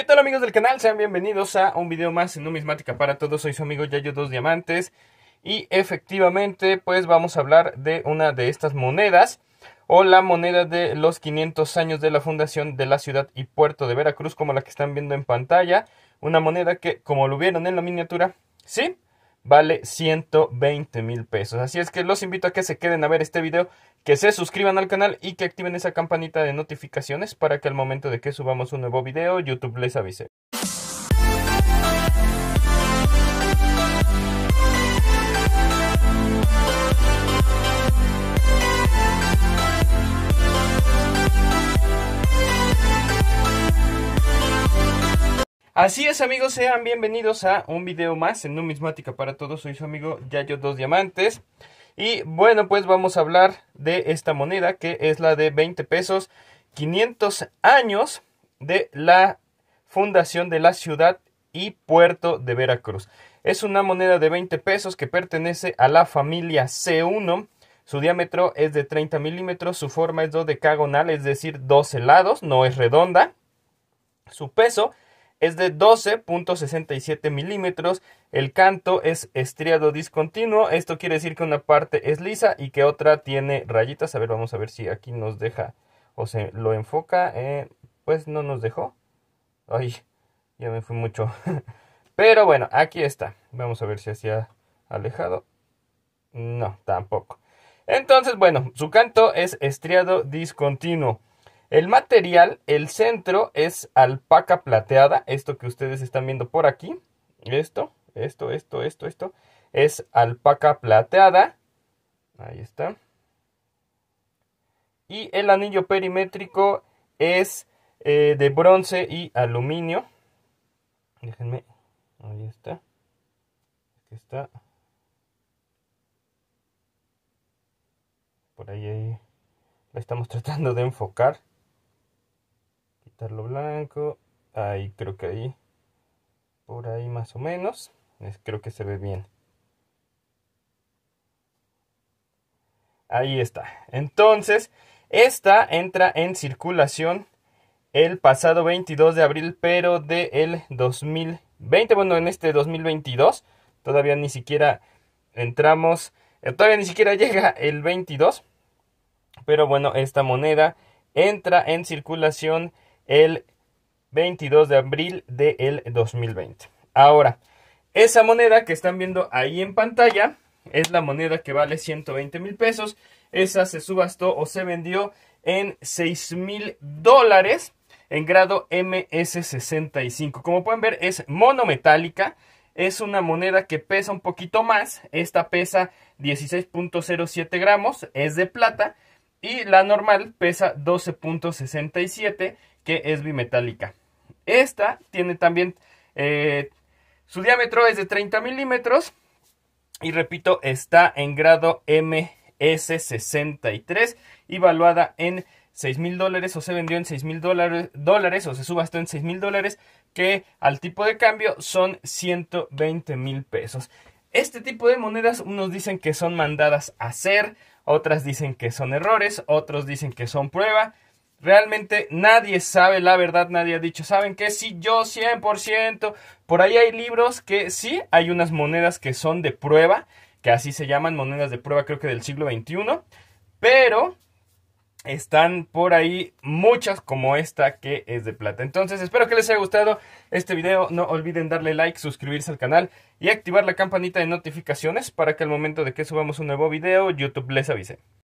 ¿Qué tal amigos del canal? Sean bienvenidos a un video más en Numismática para Todos. Soy su amigo Yayo Dos Diamantes y efectivamente pues vamos a hablar de una de estas monedas o la moneda de los 500 años de la fundación de la ciudad y puerto de Veracruz como la que están viendo en pantalla. Una moneda que como lo vieron en la miniatura, sí, vale 120 mil pesos. Así es que los invito a que se queden a ver este video, que se suscriban al canal y que activen esa campanita de notificaciones para que al momento de que subamos un nuevo video YouTube les avise. Así es amigos, sean bienvenidos a un video más en Numismática para Todos. Soy su amigo Yayo Dos Diamantes. Y bueno, pues vamos a hablar de esta moneda que es la de 20 pesos, 500 años de la fundación de la ciudad y puerto de Veracruz. Es una moneda de 20 pesos que pertenece a la familia C1. Su diámetro es de 30 milímetros, su forma es dodecagonal, es decir, 12 lados, no es redonda. Su peso es de 12.67 milímetros, el canto es estriado discontinuo, esto quiere decir que una parte es lisa y que otra tiene rayitas, a ver, vamos a ver si aquí nos deja o se lo enfoca, eh, pues no nos dejó, ay, ya me fui mucho, pero bueno, aquí está, vamos a ver si ha alejado, no, tampoco. Entonces, bueno, su canto es estriado discontinuo. El material, el centro es alpaca plateada, esto que ustedes están viendo por aquí, esto, esto, esto, esto, esto, es alpaca plateada, ahí está. Y el anillo perimétrico es eh, de bronce y aluminio. Déjenme, ahí está. Aquí está. Por ahí, ahí estamos tratando de enfocar lo blanco. Ahí creo que ahí. Por ahí más o menos. creo que se ve bien. Ahí está. Entonces, esta entra en circulación el pasado 22 de abril, pero del de 2020. Bueno, en este 2022. Todavía ni siquiera entramos. Eh, todavía ni siquiera llega el 22. Pero bueno, esta moneda entra en circulación el 22 de abril del de 2020. Ahora, esa moneda que están viendo ahí en pantalla es la moneda que vale 120 mil pesos. Esa se subastó o se vendió en 6 mil dólares en grado MS65. Como pueden ver, es monometálica. Es una moneda que pesa un poquito más. Esta pesa 16.07 gramos. Es de plata. Y la normal pesa 12.67 es bimetálica. Esta tiene también, eh, su diámetro es de 30 milímetros y repito, está en grado MS63 y valuada en 6 mil dólares o se vendió en 6 mil dólares o se subastó en 6 mil dólares que al tipo de cambio son 120 mil pesos. Este tipo de monedas unos dicen que son mandadas a hacer, otras dicen que son errores, otros dicen que son prueba. Realmente nadie sabe la verdad, nadie ha dicho, ¿saben qué? Sí, yo 100%. Por ahí hay libros que sí, hay unas monedas que son de prueba, que así se llaman, monedas de prueba creo que del siglo XXI, pero están por ahí muchas como esta que es de plata. Entonces espero que les haya gustado este video, no olviden darle like, suscribirse al canal y activar la campanita de notificaciones para que al momento de que subamos un nuevo video YouTube les avise.